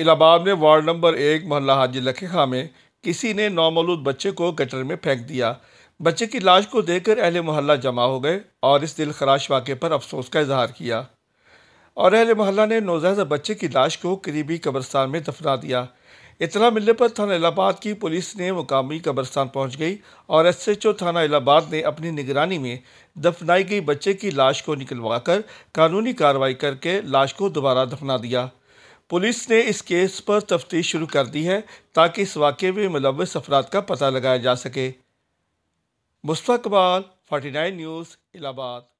इलाहाबाद में ward number एक मोहल्ला हाजी लखे में किसी ने नौमलूद बच्चे को गटर में फेंक दिया बच्चे की लाश को देखकर अहल मोहल्ला जमा हो गए और इस दिल खराश वाक़े पर अफसोस का इजहार किया और अहल मोहल्ला ने नौजायदा बच्चे की लाश को करीबी कब्रस्तान में दफना दिया इतना मिलने पर थाना इलाहाबाद की पुलिस ने मुकामी कब्रस्तान पहुंच गई और एस एच ओ थाना इलाहाबाद ने अपनी निगरानी में दफनाई गई बच्चे की लाश को निकलवाकर कानूनी कार्रवाई करके लाश को दोबारा दफना दिया पुलिस ने इस केस पर तफ्तीश शुरू कर दी है ताकि इस वाक़े में मुलवस अफराद का पता लगाया जा सके मुस्तकबाल कबाल 49 न्यूज़ इलाहाबाद